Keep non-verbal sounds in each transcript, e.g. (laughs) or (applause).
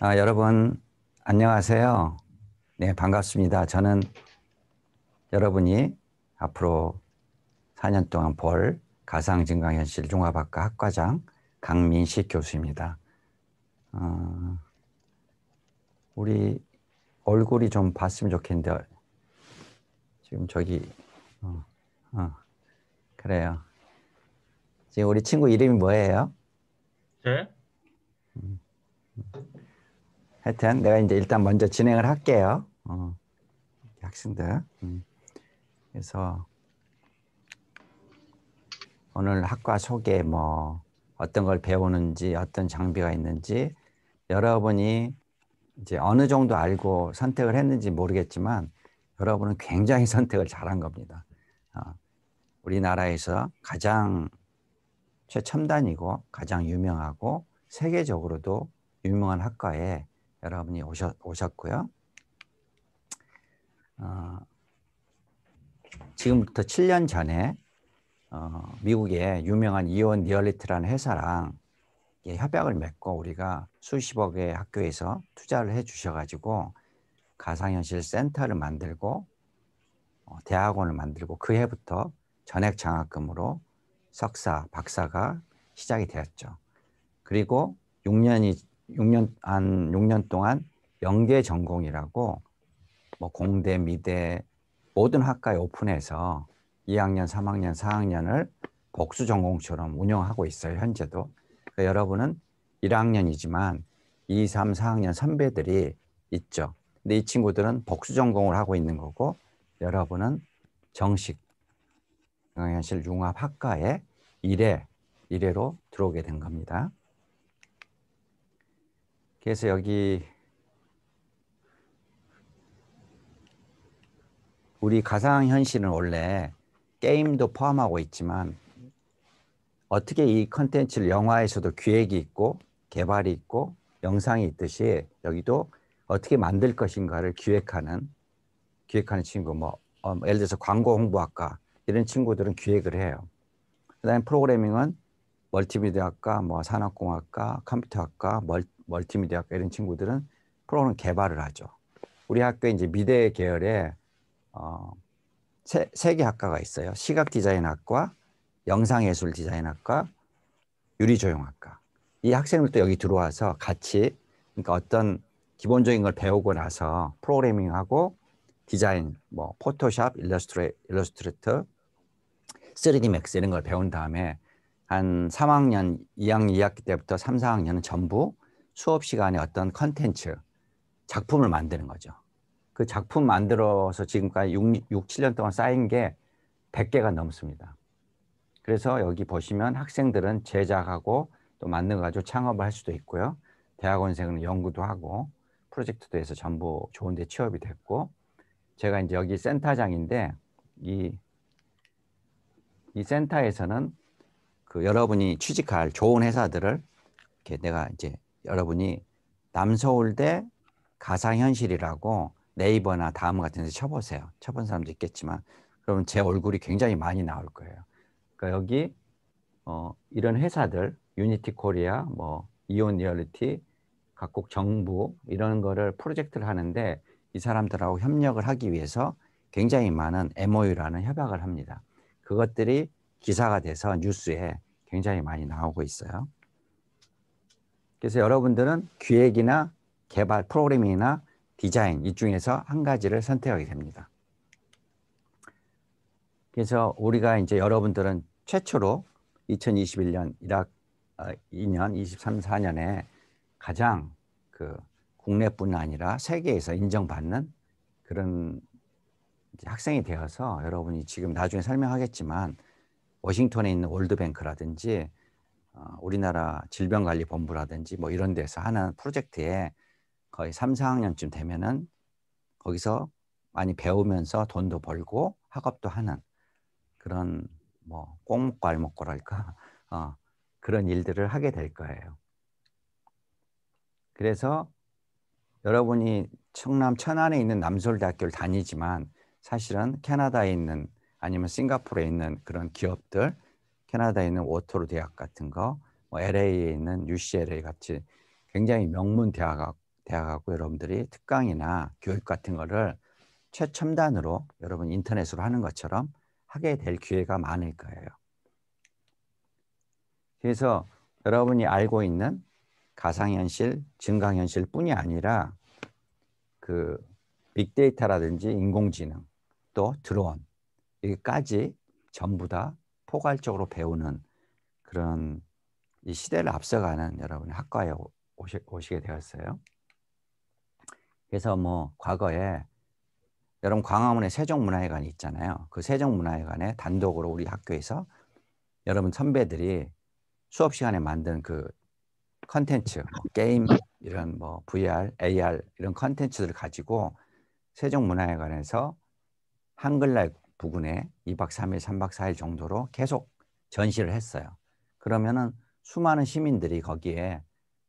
아, 여러분 안녕하세요. 네 반갑습니다. 저는 여러분이 앞으로 4년 동안 볼 가상증강현실 종합학과 학과장 강민식 교수입니다. 어, 우리 얼굴이 좀 봤으면 좋겠는데 지금 저기 어, 어, 그래요. 지금 우리 친구 이름이 뭐예요? 네. 음, 음. 하여튼 내가 이제 일단 먼저 진행을 할게요. 어, 학생들. 음. 그래서 오늘 학과 소개 뭐 어떤 걸 배우는지 어떤 장비가 있는지 여러분이 이제 어느 정도 알고 선택을 했는지 모르겠지만 여러분은 굉장히 (laughs) 선택을 잘한 겁니다. 어, 우리나라에서 가장 최첨단이고 가장 유명하고 세계적으로도 유명한 학과에 여러분이 오셨, 오셨고요. 어, 지금부터 7년 전에 어, 미국의 유명한 이온 니얼리트라는 회사랑 협약을 맺고 우리가 수십억의 학교에서 투자를 해 주셔가지고 가상현실 센터를 만들고 어, 대학원을 만들고 그 해부터 전액 장학금으로 석사, 박사가 시작이 되었죠. 그리고 6년이 6년 한 6년 동안 연계 전공이라고 뭐 공대, 미대 모든 학과에 오픈해서 2학년, 3학년, 4학년을 복수 전공처럼 운영하고 있어요 현재도. 그러니까 여러분은 1학년이지만 2, 3, 4학년 선배들이 있죠. 근데 이 친구들은 복수 전공을 하고 있는 거고 여러분은 정식 영양실 융합학과에 1회 1회로 들어오게 된 겁니다. 그래서 여기 우리 가상현실은 원래 게임도 포함하고 있지만 어떻게 이 컨텐츠를 영화에서도 기획이 있고 개발이 있고 영상이 있듯이 여기도 어떻게 만들 것인가를 기획하는 기획하는 친구 뭐 어, 뭐 예를 들어서 광고 홍보학과 이런 친구들은 기획을 해요. 그다음에 프로그래밍은 멀티미디어학과, 뭐 산업공학과, 컴퓨터학과, 멀, 티 멀티미디어 학과 이런 친구들은 프로그램 개발을 하죠. 우리 학교에 이제 미대 계열에 어, 세, 세개 학과가 있어요. 시각 디자인 학과, 영상 예술 디자인 학과, 유리 조형 학과. 이 학생들도 여기 들어와서 같이 그러니까 어떤 기본적인 걸 배우고 나서 프로그래밍하고 디자인, 뭐 포토샵, 일러스트레, 일러스트레이터, 3D 맥스 이런 걸 배운 다음에 한 3학년, 2학년, 2학기 때부터 3, 4학년은 전부 수업 시간에 어떤 컨텐츠, 작품을 만드는 거죠. 그 작품 만들어서 지금까지 6, 6 7년 동안 쌓인 게 100개가 넘습니다. 그래서 여기 보시면 학생들은 제작하고 또만든거가지고 창업을 할 수도 있고요. 대학원생은 연구도 하고 프로젝트도 해서 전부 좋은 데 취업이 됐고 제가 이제 여기 센터장인데 이, 이 센터에서는 그 여러분이 취직할 좋은 회사들을 이렇게 내가 이제 여러분이 남서울대 가상현실이라고 네이버나 다음 같은 데 쳐보세요. 쳐본 사람도 있겠지만 그러면 제 얼굴이 굉장히 많이 나올 거예요. 그러니까 여기 어, 이런 회사들 유니티 코리아, 뭐 이온 리얼리티, 각국 정부 이런 거를 프로젝트를 하는데 이 사람들하고 협력을 하기 위해서 굉장히 많은 MOU라는 협약을 합니다. 그것들이 기사가 돼서 뉴스에 굉장히 많이 나오고 있어요. 그래서 여러분들은 기획이나 개발 프로그래밍이나 디자인 이 중에서 한 가지를 선택하게 됩니다. 그래서 우리가 이제 여러분들은 최초로 2021년 1학 2년 23, 4년에 가장 그 국내뿐 아니라 세계에서 인정받는 그런 학생이 되어서 여러분이 지금 나중에 설명하겠지만 워싱턴에 있는 월드뱅크라든지 어, 우리나라 질병관리본부라든지 뭐 이런 데서 하는 프로젝트에 거의 삼사학년쯤 되면은 거기서 많이 배우면서 돈도 벌고 학업도 하는 그런 뭐 꽁목고 목고랄까 (laughs) 어, 그런 일들을 하게 될 거예요. 그래서 여러분이 충남 천안에 있는 남솔대학교를 다니지만 사실은 캐나다에 있는 아니면 싱가포르에 있는 그런 기업들 캐나다에 있는 워터로 대학 같은 거, 뭐 LA에 있는 UCLA 같이 굉장히 명문 대학, 하고 대학하고 여러분들이 특강이나 교육 같은 거를 최첨단으로 여러분 인터넷으로 하는 것처럼 하게 될 기회가 많을 거예요. 그래서 여러분이 알고 있는 가상현실, 증강현실 뿐이 아니라 그 빅데이터라든지 인공지능 또 드론 여기까지 전부 다 포괄적으로 배우는 그런 이 시대를 앞서가는 여러분이 학과에 오시, 오시게 되었어요. 그래서 뭐 과거에 여러분 광화문에 세종문화회관이 있잖아요. 그 세종문화회관에 단독으로 우리 학교에서 여러분 선배들이 수업 시간에 만든 그 컨텐츠, 뭐 게임 이런 뭐 VR, AR 이런 컨텐츠들을 가지고 세종문화회관에서 한글날 부근에 2박 3일, 3박 4일 정도로 계속 전시를 했어요. 그러면은 수많은 시민들이 거기에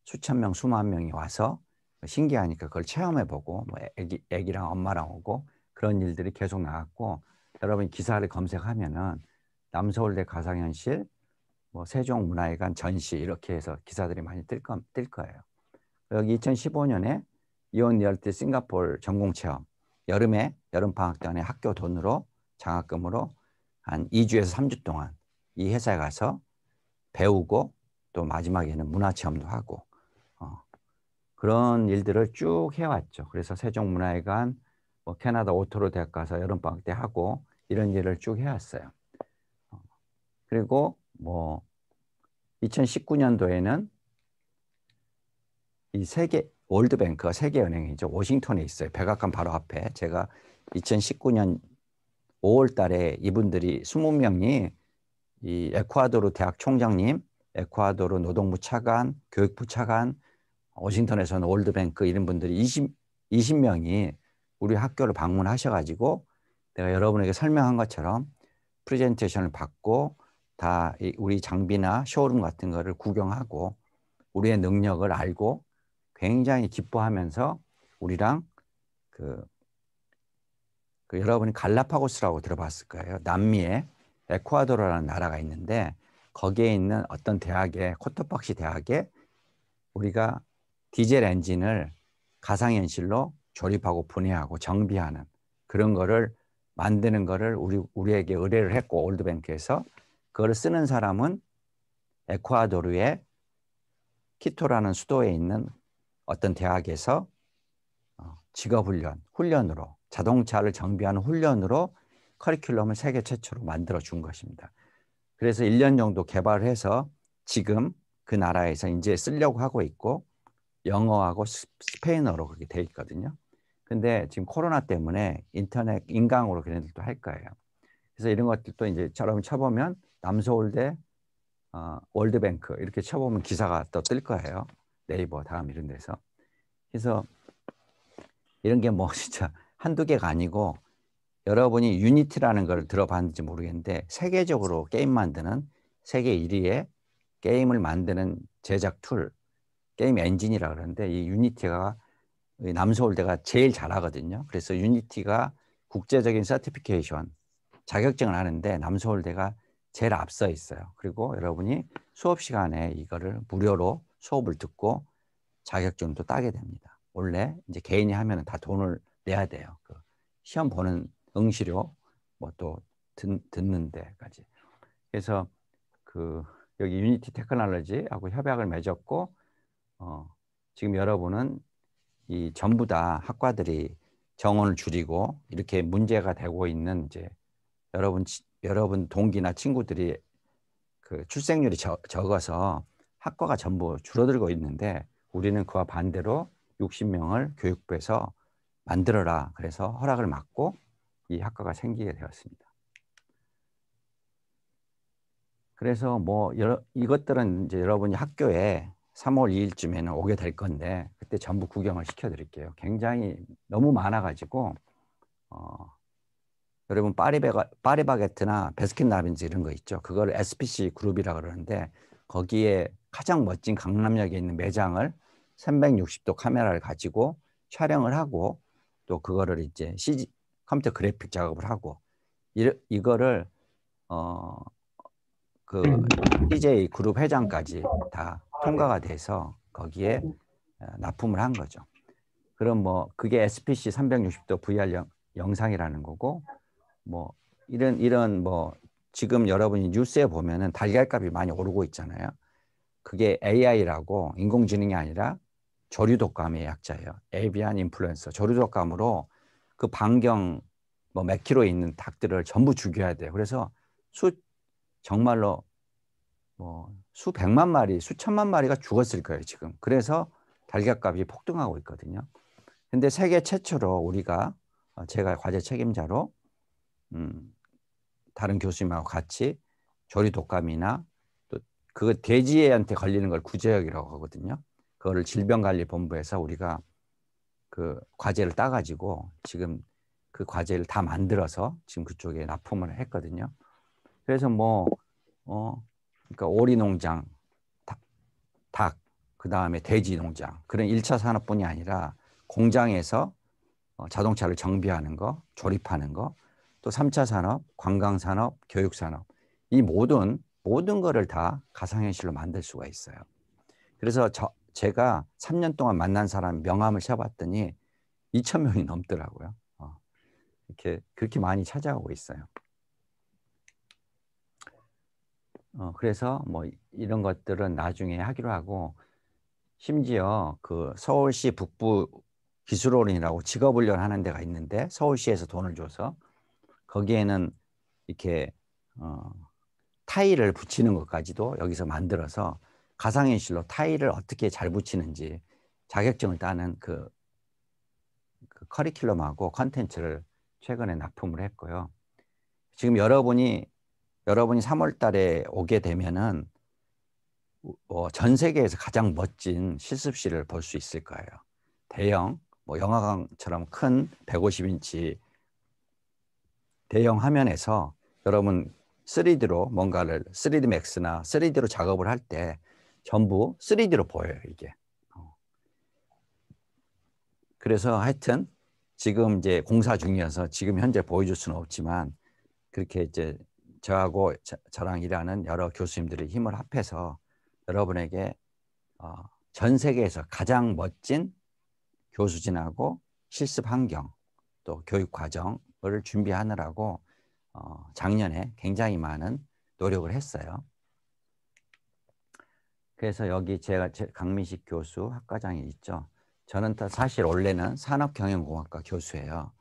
수천 명, 수만 명이 와서 신기하니까 그걸 체험해보고 뭐 애기, 애기랑 엄마랑 오고 그런 일들이 계속 나왔고 여러분 기사를 검색하면은 남서울대 가상현실 뭐 세종문화회관 전시 이렇게 해서 기사들이 많이 뜰, 거, 뜰 거예요. 여기 2015년에 이온 리얼티 싱가폴 전공 체험 여름에 여름 방학 동안에 학교 돈으로 장학금으로 한 2주에서 3주 동안 이 회사에 가서 배우고 또 마지막에는 문화 체험도 하고 어, 그런 일들을 쭉 해왔죠. 그래서 세종문화회관, 뭐 캐나다 오토로 대학 가서 여름방학 때 하고 이런 일을 쭉 해왔어요. 어, 그리고 뭐 2019년도에는 이 세계 월드뱅크가 세계은행이죠. 워싱턴에 있어요. 백악관 바로 앞에 제가 2019년 5월 달에 이분들이 20명이 이 에콰도르 대학 총장님, 에콰도르 노동부 차관, 교육부 차관, 워싱턴에서는 월드뱅크 이런 분들이 20, 20명이 우리 학교를 방문하셔가지고 내가 여러분에게 설명한 것처럼 프레젠테이션을 받고 다 우리 장비나 쇼룸 같은 거를 구경하고 우리의 능력을 알고 굉장히 기뻐하면서 우리랑 그그 여러분이 갈라파고스라고 들어봤을 거예요. 남미에 에콰도르라는 나라가 있는데 거기에 있는 어떤 대학에 코토박시 대학에 우리가 디젤 엔진을 가상현실로 조립하고 분해하고 정비하는 그런 거를 만드는 거를 우리 우리에게 의뢰를 했고 올드뱅크에서 그거 쓰는 사람은 에콰도르의 키토라는 수도에 있는 어떤 대학에서 어, 직업 훈련 훈련으로 자동차를 정비하는 훈련으로 커리큘럼을 세계 최초로 만들어 준 것입니다. 그래서 1년 정도 개발을 해서 지금 그 나라에서 이제 쓰려고 하고 있고 영어하고 스페인어로 그렇게 돼 있거든요. 근데 지금 코로나 때문에 인터넷 인강으로 걔네들도 할 거예요. 그래서 이런 것들도 이제 처럼 쳐보면 남서울대 어, 월드뱅크 이렇게 쳐보면 기사가 또 뜰 거예요. 네이버 다음 이런 데서. 그래서 이런 게 뭐 (laughs) 진짜 한두 개가 아니고 여러분이 유니티라는 걸 들어봤는지 모르겠는데 세계적으로 게임 만드는 세계 1위의 게임을 만드는 제작 툴 게임 엔진이라 그러는데 이 유니티가 남서울대가 제일 잘하거든요. 그래서 유니티가 국제적인 서티피케이션 자격증을 하는데 남서울대가 제일 앞서 있어요. 그리고 여러분이 수업 시간에 이거를 무료로 수업을 듣고 자격증도 따게 됩니다. 원래 이제 개인이 하면 다 돈을 내야 돼요. 그 시험 보는 응시료 뭐 또 듣는 데까지. 그래서 그 여기 유니티 테크놀로지하고 협약을 맺었고 어, 지금 여러분은 이 전부 다 학과들이 정원을 줄이고 이렇게 문제가 되고 있는 이제 여러분 여러분 동기나 친구들이 그 출생률이 저, 적어서 학과가 전부 줄어들고 있는데 우리는 그와 반대로 60명을 교육부에서 만들어라. 그래서 허락을 받고 이 학과가 생기게 되었습니다. 그래서 뭐 여러, 이것들은 이제 여러분이 학교에 3월 2일쯤에는 오게 될 건데 그때 전부 구경을 시켜드릴게요. 굉장히 너무 많아가지고 어, 여러분 파리베가, 파리바게트나 베스킨라빈스 이런 거 있죠. 그걸 SPC 그룹이라 고 그러는데 거기에 가장 멋진 강남역에 있는 매장을 360도 카메라를 가지고 촬영을 하고 또 그거를 이제 CG, 컴퓨터 그래픽 작업을 하고 이, 이거를 어, 그 CJ 그룹 회장까지 다 통과가 돼서 거기에 어, 납품을 한 거죠. 그럼 뭐 그게 SPC 360도 VR 영, 영상이라는 거고 뭐 이런 이런 뭐 지금 여러분이 뉴스에 보면은 달걀값이 많이 오르고 있잖아요. 그게 AI라고 인공지능이 아니라 저류독감의 약자예요. 에비안 인플루엔서 저류독감으로 그 반경 뭐몇 킬로 있는 닭들을 전부 죽여야 돼요. 그래서 수 정말로 뭐 수백만 마리, 수천만 마리가 죽었을 거예요, 지금. 그래서 달걀값이 폭등하고 있거든요. 근데 세계 최초로 우리가 어, 제가 과제 책임자로 음, 다른 교수님하고 같이 조리 독감이나 또그 돼지한테 걸리는 걸 구제역이라고 하거든요. 그거를 질병관리본부에서 우리가 그 과제를 따가지고 지금 그 과제를 다 만들어서 지금 그쪽에 납품을 했거든요. 그래서 뭐, 어, 그러니까 오리 농장, 닭, 닭, 그 다음에 돼지 농장, 그런 일차 산업뿐이 아니라 공장에서 어, 자동차를 정비하는 거, 조립하는 거, 또삼차 산업, 관광산업, 교육산업, 이 모든, 모든 거를 다 가상현실로 만들 수가 있어요. 그래서 저, 제가 3년 동안 만난 사람 명함을 쳐봤더니 2천 명이 넘더라고요. 어, 이렇게 그렇게 많이 찾아오고 있어요. 어, 그래서 뭐 이런 것들은 나중에 하기로 하고 심지어 그 서울시 북부 기술어이라고 직업훈련 하는 데가 있는데 서울시에서 돈을 줘서 거기에는 이렇게 어, 타일을 붙이는 것까지도 여기서 만들어서 가상현실로 타일을 어떻게 잘 붙이는지 자격증을 따는 그, 그 커리큘럼하고 컨텐츠를 최근에 납품을 했고요. 지금 여러분이 여러분이 3월 달에 오게 되면은 어, 전 세계에서 가장 멋진 실습실을 볼 수 있을 거예요. 대형 뭐 영화관처럼 큰 150인치 대형 화면에서 여러분 3D로 뭔가를 3D m a 나 3D로 작업을 할때 전부 3D로 보여요, 이게. 어. 그래서 하여튼 지금 이제 공사 중이어서 지금 현재 보여줄 수는 없지만 그렇게 이제 저하고 저랑 일하는 여러 교수님들의 힘을 합해서 여러분에게 어, 전 세계에서 가장 멋진 교수진하고 실습 환경 또 교육 과정을 준비하느라고 어, 작년에 굉장히 많은 노력을 했어요. 그래서 여기 제가 강민식 교수 학과장이 있죠. 저는 사실 원래는 산업경영공학과 교수예요.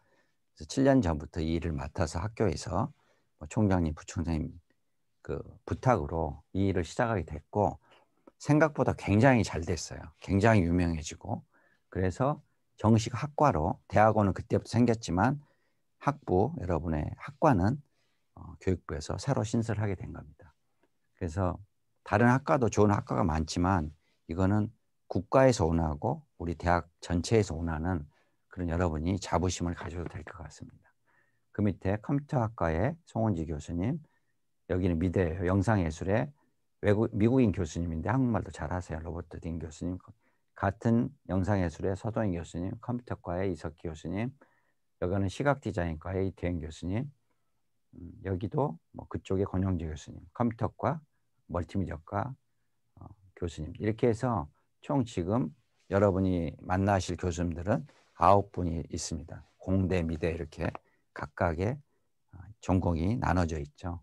그래서 7년 전부터 이 일을 맡아서 학교에서 뭐 총장님, 부총장님 그 부탁으로 이 일을 시작하게 됐고 생각보다 굉장히 잘 됐어요. 굉장히 유명해지고 그래서 정식 학과로 대학원은 그때부터 생겼지만 학부 여러분의 학과는 어, 교육부에서 새로 신설하게 된 겁니다. 그래서 다른 학과도 좋은 학과가 많지만 이거는 국가에서 원하고 우리 대학 전체에서 원하는 그런 여러분이 자부심을 가져도 될 것 같습니다. 그 밑에 컴퓨터학과의 송원지 교수님, 여기는 미대예요. 영상예술의 외국, 미국인 교수님인데 한국말도 잘하세요. 로버트 딘 교수님, 같은 영상예술의 서동인 교수님, 컴퓨터과의 이석기 교수님, 여기는 시각디자인과의 이태현 교수님, 음, 여기도 뭐 그쪽에 권영재 교수님, 컴퓨터과 멀티미디어과 어, 교수님 이렇게 해서 총 지금 여러분이 만나실 교수님들은 아홉 분이 있습니다. 공대, 미대 이렇게 각각의 어, 전공이 나눠져 있죠.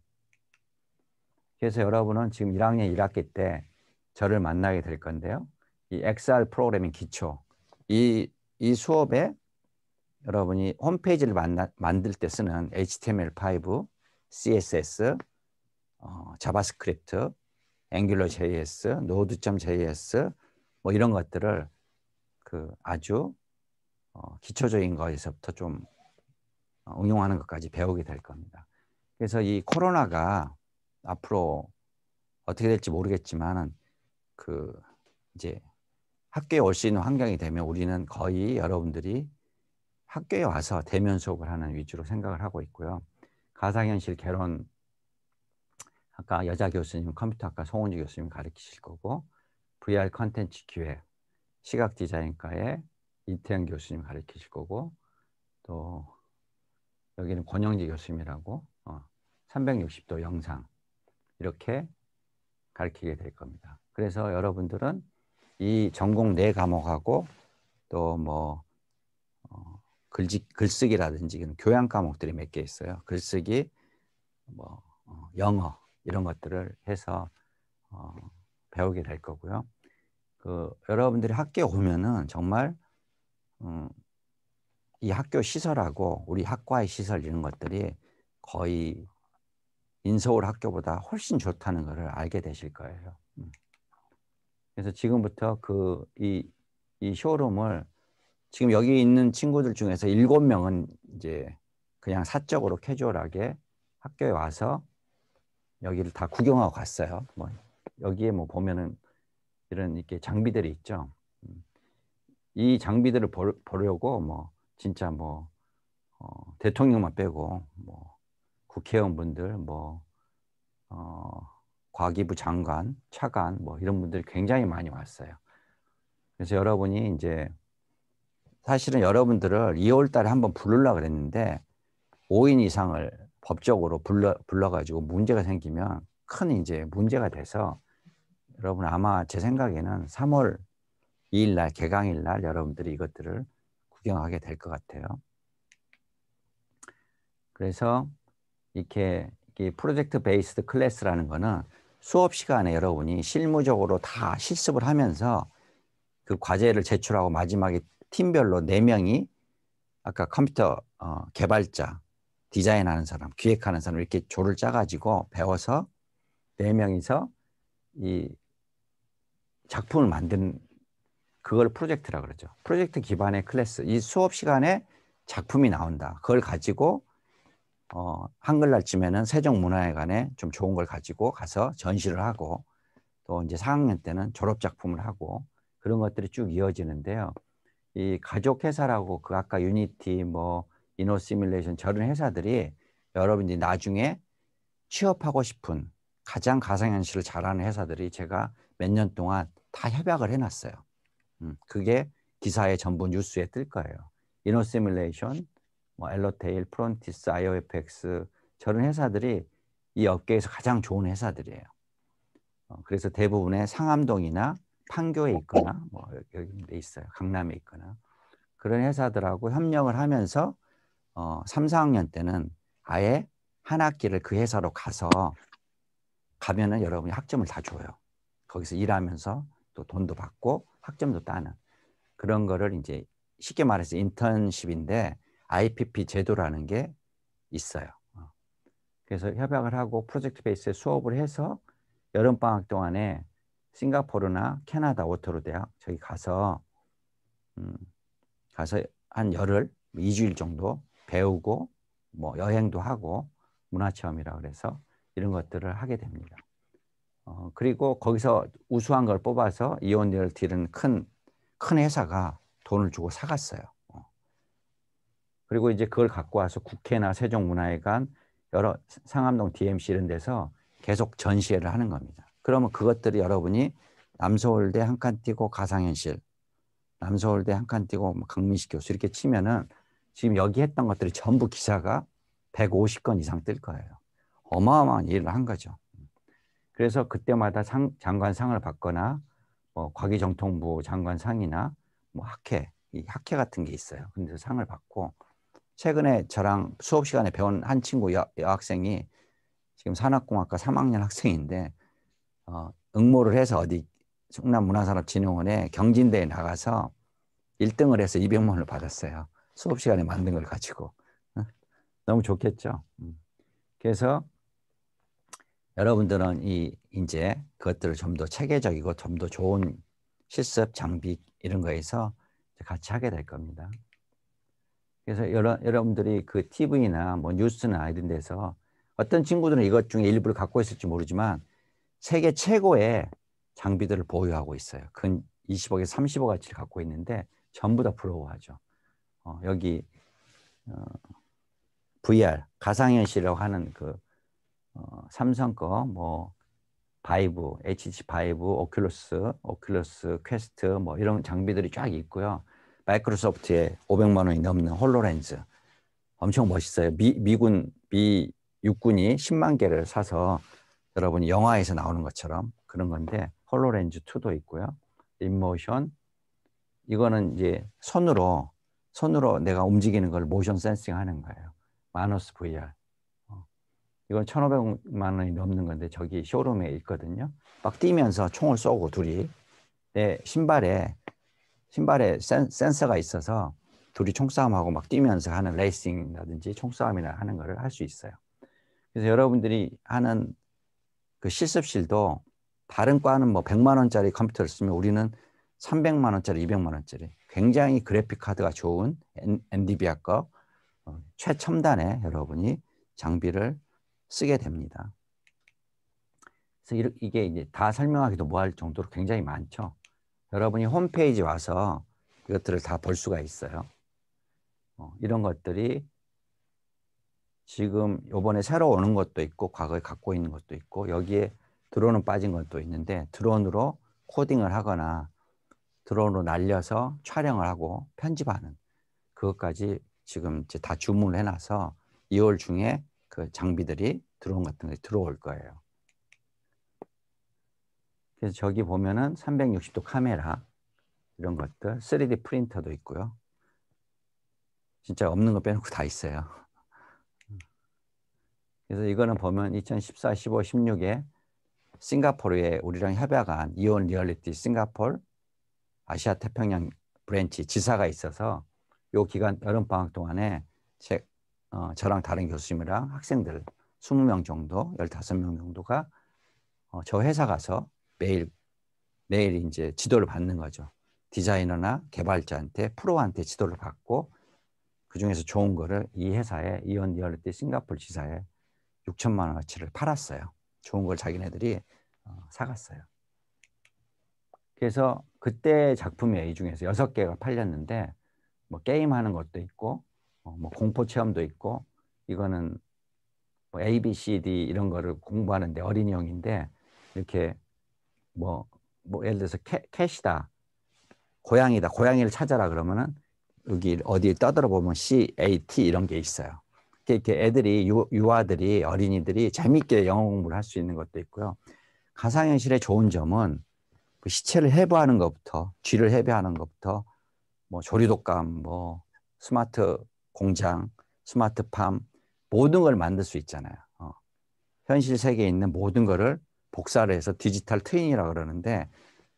그래서 여러분은 지금 1학년 1학기 때 저를 만나게 될 건데요. 이 XR 프로그래밍 기초 이, 이 수업에 여러분이 홈페이지를 만나, 만들 때 쓰는 HTML5, CSS, 어, 자바스크립트, 앵귤러 JS, 노드.js 점뭐 이런 것들을 그 아주 어, 기초적인 거에서부터 좀 어, 응용하는 것까지 배우게 될 겁니다. 그래서 이 코로나가 앞으로 어떻게 될지 모르겠지만 은그 이제 학교에 올 수 있는 환경이 되면 우리는 거의 여러분들이 학교에 와서 대면 수업을 하는 위주로 생각을 하고 있고요. 가상현실 개론 아까 여자 교수님, 컴퓨터학과 송은주 교수님 가르치실 거고 VR 컨텐츠 기획, 시각 디자인과의 이태영 교수님 가르치실 거고 또 여기는 권영지 교수님이라고 어, 360도 영상 이렇게 가르치게 될 겁니다. 그래서 여러분들은 이 전공 네 과목하고 또뭐 어, 글지, 글쓰기라든지 교양 과목들이 몇 개 있어요. 글쓰기, 뭐 어, 영어, 이런 것들을 해서 어, 배우게 될 거고요. 그 여러분들이 학교 오면은 정말 음, 이 학교 시설하고 우리 학과의 시설 이런 것들이 거의 인서울 학교보다 훨씬 좋다는 것을 알게 되실 거예요. 음. 그래서 지금부터 그 이이 쇼룸을 지금 여기 있는 친구들 중에서 일곱 명은 이제 그냥 사적으로 캐주얼하게 학교에 와서 여기를 다 구경하고 갔어요. 뭐 여기에 뭐 보면은 이런 이렇게 장비들이 있죠. 음. 이 장비들을 보, 려고뭐 진짜 뭐 어, 대통령만 빼고 뭐 국회의원분들 뭐 어, 과기부 장관, 차관 뭐 이런 분들이 굉장히 많이 왔어요. 그래서 여러분이 이제 사실은 여러분들을 2월 달에 한번 부르려고 그랬는데 5인 이상을 법적으로 불러 불러가지고 문제가 생기면 큰 이제 문제가 돼서 여러분 아마 제 생각에는 3월 2일 날 개강일 날 여러분들이 이것들을 구경하게 될 것 같아요. 그래서 이렇게 프로젝트 베이스드 클래스라는 거는 수업 시간에 여러분이 실무적으로 다 실습을 하면서 그 과제를 제출하고 마지막에 팀별로 4명이 아까 컴퓨터 어, 개발자 디자인하는 사람, 기획하는 사람 이렇게 조를 짜가지고 배워서 네 명이서 이 작품을 만든 그걸 프로젝트라 그러죠. 프로젝트 기반의 클래스. 이 수업 시간에 작품이 나온다. 그걸 가지고 어, 한글날쯤에는 세종문화회관에 좀 좋은 걸 가지고 가서 전시를 하고 또 이제 4학년 때는 졸업 작품을 하고 그런 것들이 쭉 이어지는데요. 이 가족회사라고 그 아까 유니티 뭐 이노 시뮬레이션 저런 회사들이 여러분이 들 나중에 취업하고 싶은 가장 가상현실을 잘하는 회사들이 제가 몇 년 동안 다 협약을 해놨어요. 음, 그게 기사의 전부 뉴스에 뜰 거예요. 이노 시뮬레이션, 뭐 엘러테일, 프론티스, IOFX 저런 회사들이 이 업계에서 가장 좋은 회사들이에요. 어, 그래서 대부분의 상암동이나 판교에 있거나 뭐 여기 뭐 있어요. 강남에 있거나 그런 회사들하고 협력을 하면서 어, 3, 4학년 때는 아예 한 학기를 그 회사로 가서 가면은 여러분이 학점을 다 줘요. 거기서 일하면서 또 돈도 받고 학점도 따는 그런 거를 이제 쉽게 말해서 인턴십인데 IPP 제도라는 게 있어요. 어. 그래서 협약을 하고 프로젝트 베이스에 수업을 해서 여름 방학 동안에 싱가포르나 캐나다 워터로 대학 저기 가서 음, 가서 한 열흘, 뭐 이주일 정도 배우고 뭐 여행도 하고 문화 체험이라 그래서 이런 것들을 하게 됩니다. 어, 그리고 거기서 우수한 걸 뽑아서 이온 리얼티는 큰, 큰 회사가 돈을 주고 사갔어요. 어. 그리고 이제 그걸 갖고 와서 국회나 세종문화회관 여러 상암동 DMC 이런 데서 계속 전시회를 하는 겁니다. 그러면 그것들이 여러분이 남서울대 한 칸 뛰고 가상현실, 남서울대 한 칸 뛰고 뭐 강민식 교수 이렇게 치면은 지금 여기 했던 것들이 전부 기사가 150건 이상 뜰 거예요. 어마어마한 일을 한 거죠. 그래서 그때마다 상, 장관상을 받거나 뭐 과기정통부 장관상이나 뭐 학회, 이 학회 같은 게 있어요. 근데 상을 받고 최근에 저랑 수업 시간에 배운 한 친구 여, 학생이 지금 산학공학과 3학년 학생인데 어, 응모를 해서 어디 충남문화산업진흥원에 경진대에 나가서 1등을 해서 200만 원을 받았어요. 수업 시간에 만든 걸 가지고 어? 너무 좋겠죠. 음. 그래서 여러분들은 이 이제 그것들을 좀 더 체계적이고 좀 더 좋은 실습 장비 이런 거에서 같이 하게 될 겁니다. 그래서 여러, 여러분들이 그 TV나 뭐 뉴스나 이런 데서 어떤 친구들은 이것 중에 일부를 갖고 있을지 모르지만 세계 최고의 장비들을 보유하고 있어요. 근 20억에서 30억 가치를 갖고 있는데 전부 다 부러워하죠. 어, 여기 어, VR 가상현실이라고 하는 그 어, 삼성 거 뭐 바이브, HTC 바이브, 오큘러스, 오큘러스 퀘스트 뭐 이런 장비들이 쫙 있고요. 마이크로소프트의 500만 원이 넘는 홀로렌즈 엄청 멋있어요. 미, 미군 미 육군이 10만 개를 사서 여러분이 영화에서 나오는 것처럼 그런 건데 홀로렌즈 2도 있고요. 인모션 이거는 이제 손으로 손으로 내가 움직이는 걸 모션 센싱 하는 거예요. 마노스 VR. 어. 이건 1,500만 원이 넘는 건데 저기 쇼룸에 있거든요. 막 뛰면서 총을 쏘고 둘이 내 신발에 신발에 센, 서가 있어서 둘이 총싸움하고 막 뛰면서 하는 레이싱이라든지 총싸움이나 하는 거를 할 수 있어요. 그래서 여러분들이 하는 그 실습실도 다른 과는 뭐 100만 원짜리 컴퓨터를 쓰면 우리는 300만 원짜리, 200만 원짜리 굉장히 그래픽 카드가 좋은 엔디비아 거 어, 최첨단의 여러분이 장비를 쓰게 됩니다. 그래서 이게 이제 다 설명하기도 뭐 할 정도로 굉장히 많죠. 여러분이 홈페이지 와서 이것들을 다 볼 수가 있어요. 어, 이런 것들이 지금 요번에 새로 오는 것도 있고 과거에 갖고 있는 것도 있고 여기에 드론은 빠진 것도 있는데 드론으로 코딩을 하거나 드론으로 날려서 촬영을 하고 편집하는 그것까지 지금 이제 다 주문을 해놔서 2월 중에 그 장비들이 드론 같은 게 들어올 거예요. 그래서 저기 보면은 360도 카메라 이런 것들 3D 프린터도 있고요. 진짜 없는 거 빼놓고 다 있어요. 그래서 이거는 보면 2014, 15, 16에 싱가포르에 우리랑 협약한 이온 리얼리티 싱가폴 아시아 태평양 브랜치 지사가 있어서 요 기간 여름 방학 동안에 제, 어, 저랑 다른 교수님이랑 학생들 20명 정도, 15명 정도가 어, 저 회사 가서 매일 매일 이제 지도를 받는 거죠. 디자이너나 개발자한테 프로한테 지도를 받고 그 중에서 좋은 거를 이 회사에 이온 리얼리티 싱가폴 지사에 6천만 원어치를 팔았어요. 좋은 걸 자기네들이 어, 사갔어요. 그래서 그때 작품이에이 중에서 여섯 개가 팔렸는데 뭐 게임 하는 것도 있고 어, 뭐 공포 체험도 있고 이거는 뭐 A, B, C, D 이런 거를 공부하는데 어린이형인데 이렇게 뭐, 뭐 예를 들어서 캐, 캣이다 고양이다 고양이를 찾아라 그러면은 여기 어디 떠들어 보면 C, A, T 이런 게 있어요. 이렇게 애들이 유, 아들이 어린이들이 재미있게 영어 공부를 할 수 있는 것도 있고요. 가상현실의 좋은 점은 그 시체를 해부하는 것부터 쥐를 해부하는 것부터 뭐 조리독감, 뭐 스마트 공장, 스마트팜 모든 걸 만들 수 있잖아요. 어. 현실 세계에 있는 모든 거를 복사를 해서 디지털 트윈이라 고 그러는데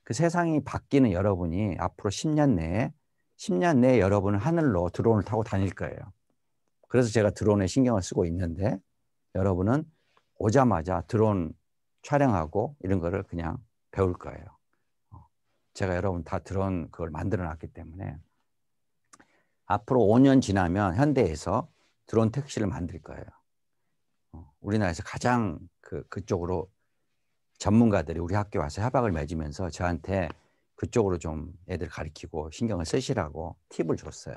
그 세상이 바뀌는 여러분이 앞으로 10년 내에 10년 내에 여러분은 하늘로 드론을 타고 다닐 거예요. 그래서 제가 드론에 신경을 쓰고 있는데 여러분은 오자마자 드론 촬영하고 이런 거를 그냥 배울 거예요. 제가 여러분 다 들은 그걸 만들어 놨기 때문에 앞으로 5년 지나면 현대에서 드론 택시를 만들 거예요. 어, 우리나라에서 가장 그, 그쪽으로 전문가들이 우리 학교 와서 협약을 맺으면서 저한테 그쪽으로 좀 애들 가리키고 신경을 쓰시라고 팁을 줬어요.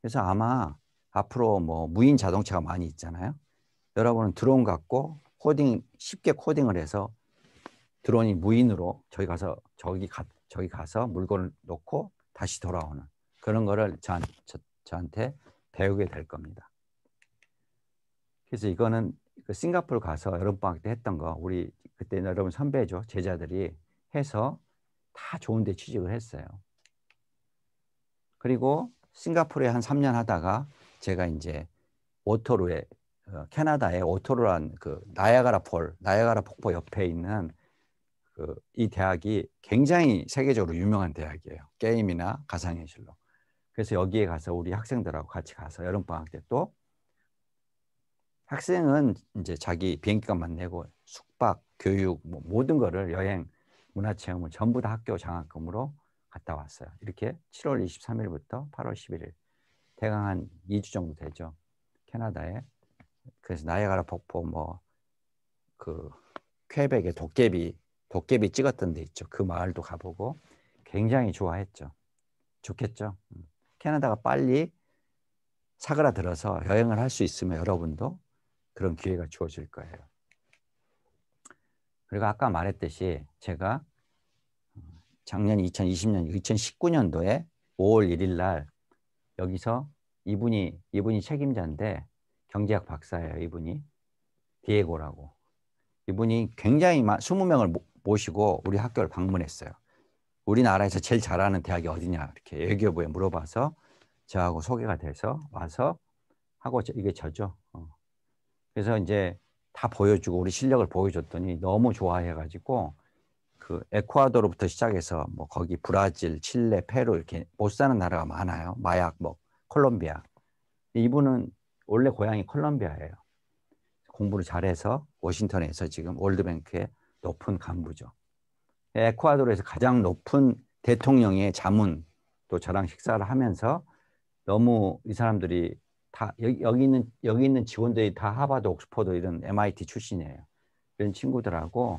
그래서 아마 앞으로 뭐 무인 자동차가 많이 있잖아요. 여러분은 드론 갖고 코딩 쉽게 코딩을 해서 드론이 무인으로 저기 가서 저기 가 저기 가서 물건을 놓고 다시 돌아오는 그런 거를 저한, 테 배우게 될 겁니다. 그래서 이거는 그 싱가포르 가서 여름방학 때 했던 거 우리 그때 여러분 선배죠 제자들이 해서 다 좋은데 취직을 했어요. 그리고 싱가포르에 한 3년 하다가 제가 이제 오토로에 어, 캐나다의 오토로란 그 나야가라 폴, 나야가라 폭포 옆에 있는 그이 대학이 굉장히 세계적으로 유명한 대학이에요. 게임이나 가상현실로. 그래서 여기에 가서 우리 학생들하고 같이 가서 여름방학 때 또 학생은 이제 자기 비행기값만 내고 숙박, 교육, 뭐 모든 거를 여행, 문화체험을 전부 다 학교 장학금으로 갔다 왔어요. 이렇게 7월 23일부터 8월 11일 대강 한 2주 정도 되죠. 캐나다에 그래서 나이아가라 폭포 뭐그 퀘벡의 도깨비 도깨비 찍었던 데 있죠. 그 마을도 가보고 굉장히 좋아했죠. 좋겠죠. 음. 캐나다가 빨리 사그라들어서 여행을 할 수 있으면 여러분도 그런 기회가 주어질 거예요. 그리고 아까 말했듯이 제가 어, 작년 2020년, 2019년도에 5월 1일 날 여기서 이분이 이분이 책임자인데 경제학 박사예요. 이분이 디에고라고. 이분이 굉장히 20명을 모시고 우리 학교를 방문했어요. 우리나라에서 제일 잘하는 대학이 어디냐 이렇게 외교부에 물어봐서 저하고 소개가 돼서 와서 하고 이게 저죠. 어. 그래서 이제 다 보여주고 우리 실력을 보여줬더니 너무 좋아해가지고 그 에콰도르부터 시작해서 뭐 거기 브라질, 칠레, 페루 이렇게 못 사는 나라가 많아요. 마약, 뭐 콜롬비아. 이분은 원래 고향이 콜롬비아예요. 공부를 잘해서 워싱턴에서 지금 월드뱅크에 높은 간부죠. 에콰도르에서 가장 높은 대통령의 자문 또 저랑 식사를 하면서 너무 이 사람들이 다 여기, 여기 있는 여기 있는 직원들이 다 하버드, 옥스퍼드 이런 MIT 출신이에요. 이런 친구들하고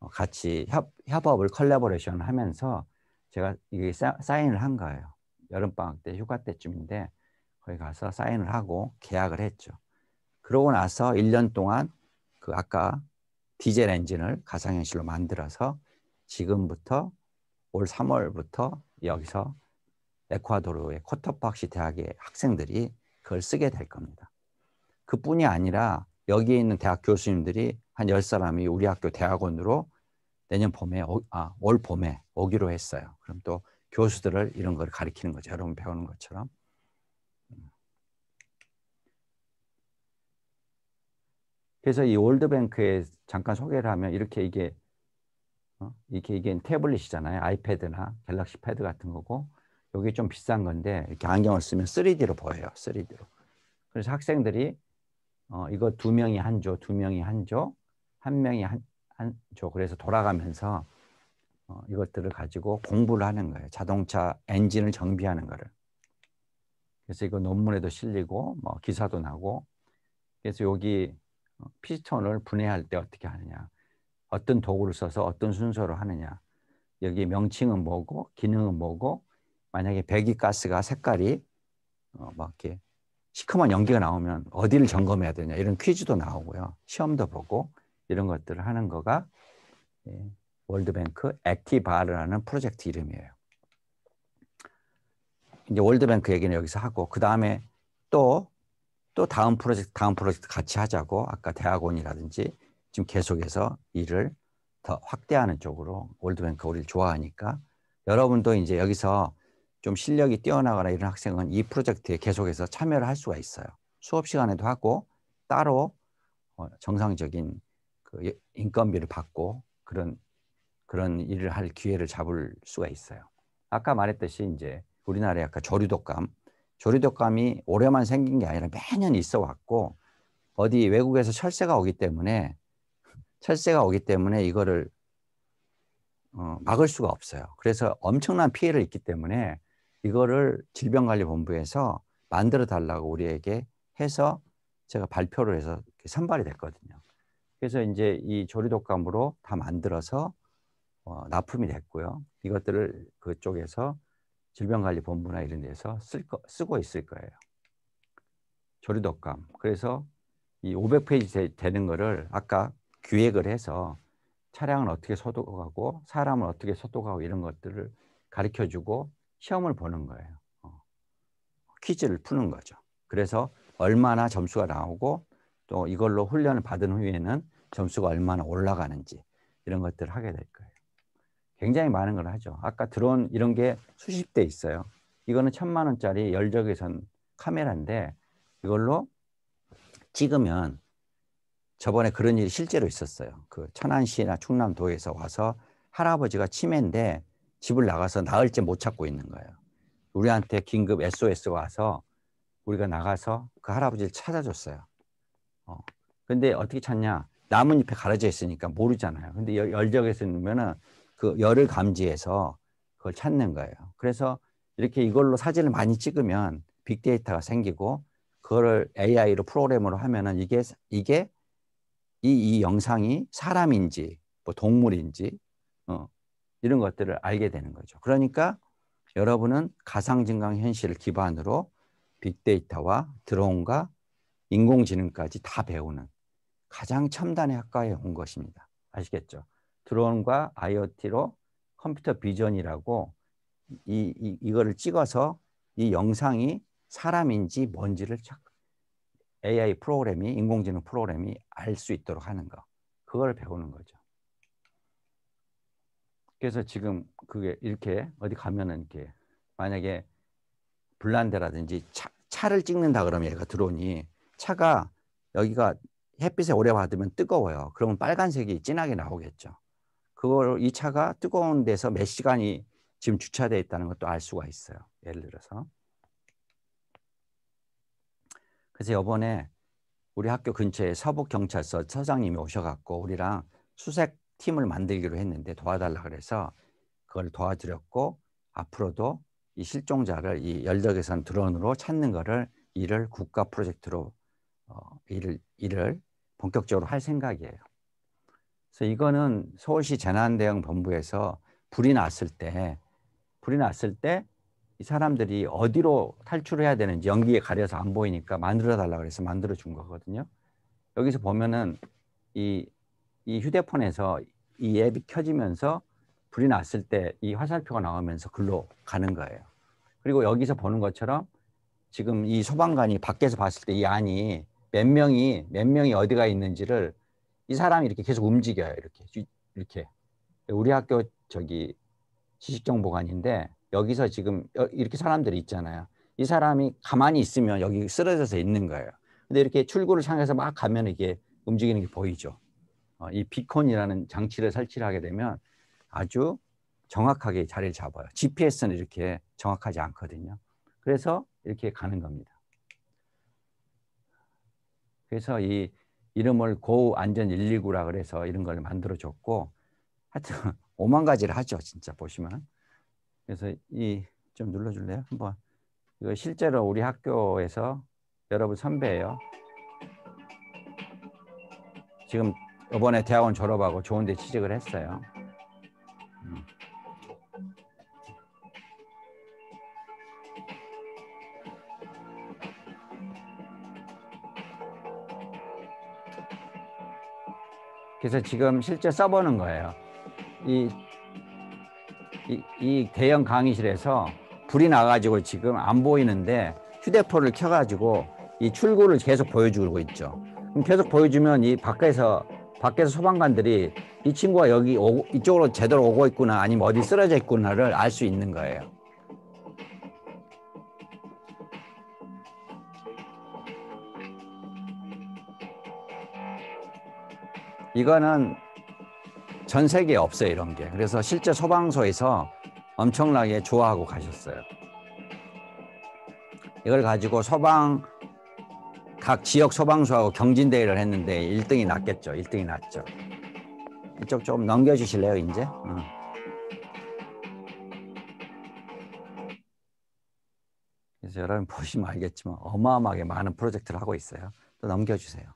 어, 같이 협, 협업을 컬래버레이션 하면서 제가 이게 사, 사인을 한 거예요. 여름방학 때 휴가 때쯤인데 거기 가서 사인을 하고 계약을 했죠. 그러고 나서 1년 동안 그 아까 디젤 엔진을 가상현실로 만들어서 지금부터 올 3월부터 여기서 에콰도르의 코터박시 대학의 학생들이 그걸 쓰게 될 겁니다. 그뿐이 아니라 여기에 있는 대학 교수님들이 한 열사람이 우리 학교 대학원으로 내년 봄에 아, 올 봄에 오기로 했어요. 그럼 또 교수들을 이런 걸 가르치는 거죠. 여러분 배우는 것처럼. 그래서 이 월드뱅크에 잠깐 소개를 하면 이렇게 이게 어? 이게 이게 태블릿이잖아요. 아이패드나 갤럭시 패드 같은 거고 여기 좀 비싼 건데 이렇게 안경을 쓰면 3D로 보여요. 3D로. 그래서 학생들이 어 이거 두 명이 한 조, 두 명이 한 조, 한 명이 한한 조. 그래서 돌아가면서 어 이것들을 가지고 공부를 하는 거예요. 자동차 엔진을 정비하는 거를. 그래서 이거 논문에도 실리고 뭐 기사도 나고. 그래서 여기 어, 피스톤을 분해할 때 어떻게 하느냐, 어떤 도구를 써서 어떤 순서로 하느냐, 여기 명칭은 뭐고 기능은 뭐고 만약에 배기가스가 색깔이 어, 막 이렇게 시커먼 연기가 나오면 어디를 점검해야 되냐 이런 퀴즈도 나오고요. 시험도 보고 이런 것들을 하는 거가 예, 월드뱅크 액티바르라는 프로젝트 이름이에요. 이제 월드뱅크 얘기는 여기서 하고 그 다음에 또또 다음 프로젝트 다음 프로젝트 같이 하자고 아까 대학원이라든지 지금 계속해서 일을 더 확대하는 쪽으로 월드뱅크 우리를 좋아하니까 여러분도 이제 여기서 좀 실력이 뛰어나거나 이런 학생은 이 프로젝트에 계속해서 참여를 할 수가 있어요. 수업 시간에도 하고 따로 어, 정상적인 그 인건비를 받고 그런 그런 일을 할 기회를 잡을 수가 있어요. 아까 말했듯이 이제 우리나라에 약간 조류 독감 조류독감이 올해만 생긴 게 아니라 매년 있어 왔고 어디 외국에서 철새가 오기 때문에 철새가 오기 때문에 이거를 어, 막을 수가 없어요. 그래서 엄청난 피해를 입기 때문에 이거를 질병관리본부에서 만들어 달라고 우리에게 해서 제가 발표를 해서 선발이 됐거든요. 그래서 이제 이 조류독감으로 다 만들어서 어, 납품이 됐고요. 이것들을 그쪽에서 질병관리본부나 이런 데서 쓸 거, 쓰고 있을 거예요. 조류독감. 그래서 이 500페이지 되는 거를 아까 기획을 해서 차량을 어떻게 소독하고 사람을 어떻게 소독하고 이런 것들을 가르쳐주고 시험을 보는 거예요. 어. 퀴즈를 푸는 거죠. 그래서 얼마나 점수가 나오고 또 이걸로 훈련을 받은 후에는 점수가 얼마나 올라가는지 이런 것들을 하게 될 굉장히 많은 걸 하죠. 아까 드론 이런 게 수십 대 있어요. 이거는 천만 원짜리 열적외선 카메라인데 이걸로 찍으면 저번에 그런 일이 실제로 있었어요. 그 천안시나 충남도에서 와서 할아버지가 치매인데 집을 나가서 나흘째 못 찾고 있는 거예요. 우리한테 긴급 SOS가 와서 우리가 나가서 그 할아버지를 찾아줬어요. 어. 근데 어떻게 찾냐? 나뭇잎에 가려져 있으니까 모르잖아요. 근데 열적에서 넣으면은 그 열을 감지해서 그걸 찾는 거예요. 그래서 이렇게 이걸로 사진을 많이 찍으면 빅데이터가 생기고 그거를 AI로 프로그램으로 하면은 이게 이게 이, 이 영상이 사람인지 뭐 동물인지 어, 이런 것들을 알게 되는 거죠. 그러니까 여러분은 가상증강 현실을 기반으로 빅데이터와 드론과 인공지능까지 다 배우는 가장 첨단의 학과에 온 것입니다. 아시겠죠? 드론과 IoT로 컴퓨터 비전이라고 이, 이 이거를 찍어서 이 영상이 사람인지 뭔지를 AI 프로그램이 인공지능 프로그램이 알 수 있도록 하는 거 그걸 배우는 거죠. 그래서 지금 그게 이렇게 어디 가면은 이렇게 만약에 블란데라든지 차, 차를 찍는다 그러면 얘가 드론이 차가 여기가 햇빛에 오래 받으면 뜨거워요. 그러면 빨간색이 진하게 나오겠죠. 그걸 이 차가 뜨거운 데서 몇 시간이 지금 주차돼 있다는 것도 알 수가 있어요. 예를 들어서. 그래서 이번에 우리 학교 근처에 서북 경찰서 서장님이 오셔갖고 우리랑 수색 팀을 만들기로 했는데 도와달라 그래서 그걸 도와드렸고 앞으로도 이 실종자를 이 열덕에선 드론으로 찾는 거를 이를 국가 프로젝트로 어, 일을 일을 본격적으로 할 생각이에요. 그래서 이거는 서울시 재난대응본부에서 불이 났을 때 불이 났을 때 이 사람들이 어디로 탈출 해야 되는지 연기에 가려서 안 보이니까 만들어 달라 그래서 만들어 준 거거든요. 여기서 보면은 이, 이 휴대폰에서 이 앱이 켜지면서 불이 났을 때 이 화살표가 나오면서 글로 가는 거예요. 그리고 여기서 보는 것처럼 지금 이 소방관이 밖에서 봤을 때 이 안이 몇 명이 몇 명이 어디가 있는지를 이 사람이 이렇게 계속 움직여요. 이렇게 이렇게 우리 학교 저기 지식정보관인데 여기서 지금 이렇게 사람들이 있잖아요. 이 사람이 가만히 있으면 여기 쓰러져서 있는 거예요. 근데 이렇게 출구를 향해서 막 가면 이게 움직이는 게 보이죠. 어, 이 비콘이라는 장치를 설치를 하게 되면 아주 정확하게 자리를 잡아요. GPS는 이렇게 정확하지 않거든요. 그래서 이렇게 가는 겁니다. 그래서 이 이름을 고우 안전 119라 그래서 이런 걸 만들어 줬고 하여튼 (laughs) 오만 가지를 하죠 진짜 보시면 그래서 이 좀 눌러줄래요 한번 이거 실제로 우리 학교에서 여러분 선배예요 지금 이번에 대학원 졸업하고 좋은 데 취직을 했어요 그래서 지금 실제 써보는 거예요. 이, 이, 이 대형 강의실에서 불이 나가지고 지금 안 보이는데 휴대폰을 켜가지고 이 출구를 계속 보여주고 있죠. 그럼 계속 보여주면 이 밖에서 밖에서 소방관들이 이 친구가 여기 오 이쪽으로 제대로 오고 있구나 아니면 어디 쓰러져 있구나를 알 수 있는 거예요. 이거는 전 세계에 없어요 이런 게 그래서 실제 소방서에서 엄청나게 좋아하고 가셨어요 이걸 가지고 소방 각 지역 소방서하고 경진대회를 했는데 1등이 났겠죠 1등이 났죠 이쪽 좀 넘겨주실래요 이제 그래서 여러분 보시면 알겠지만 어마어마하게 많은 프로젝트를 하고 있어요 또 넘겨주세요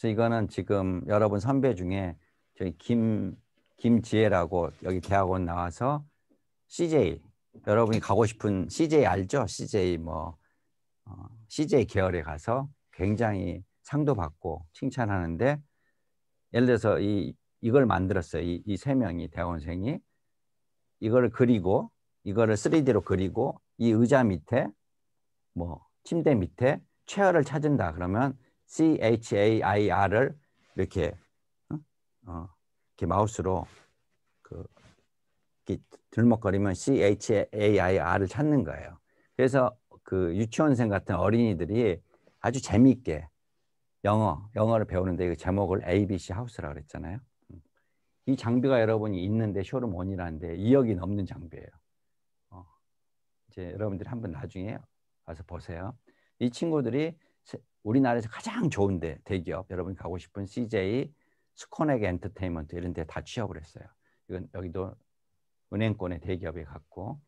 그래서 이거는 지금 여러분 선배 중에 저희 김 김지혜라고 여기 대학원 나와서 CJ 여러분이 가고 싶은 CJ 알죠? CJ 뭐 어, CJ 계열에 가서 굉장히 상도 받고 칭찬하는데 예를 들어서 이 이걸 만들었어요. 이 세 명이 대원생이 이거를 그리고 이거를 3D로 그리고 이 의자 밑에 뭐 침대 밑에 체어를 찾은다 그러면 CHAIR을 이렇게 어? 어, 이렇게 마우스로 그 이렇게 들먹거리면 CHAIR을 찾는 거예요. 그래서 그 유치원생 같은 어린이들이 아주 재미있게 영어, 영어를 배우는데 이 그 제목을 ABC 하우스라고 그랬잖아요. 이 장비가 여러분이 있는데 쇼룸 원이라는데 2억이 넘는 장비예요. 어, 이제 여러분들이 한번 나중에 와서 보세요. 이 친구들이 우리나라에서 가장 좋은데 대기업 여러분이 가고 싶은 CJ, 스코넥 엔터테인먼트 이런 데 다 취업을 했어요. 이건 여기도 은행권의 대기업에 갔고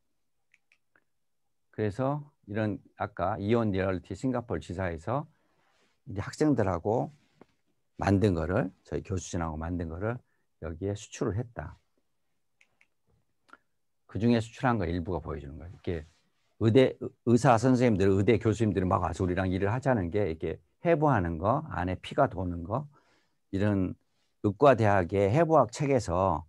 그래서 이런 아까 이온 리얼티 싱가폴 지사에서 이제 학생들하고 만든 거를 저희 교수진하고 만든 거를 여기에 수출을 했다. 그 중에 수출한 거 일부가 보여주는 거예요. 이렇게 의대 의사 선생님들, 의대 교수님들이 막 와서 우리랑 일을 하자는 게 이렇게 해부하는 거, 안에 피가 도는 거 이런 의과 대학의 해부학 책에서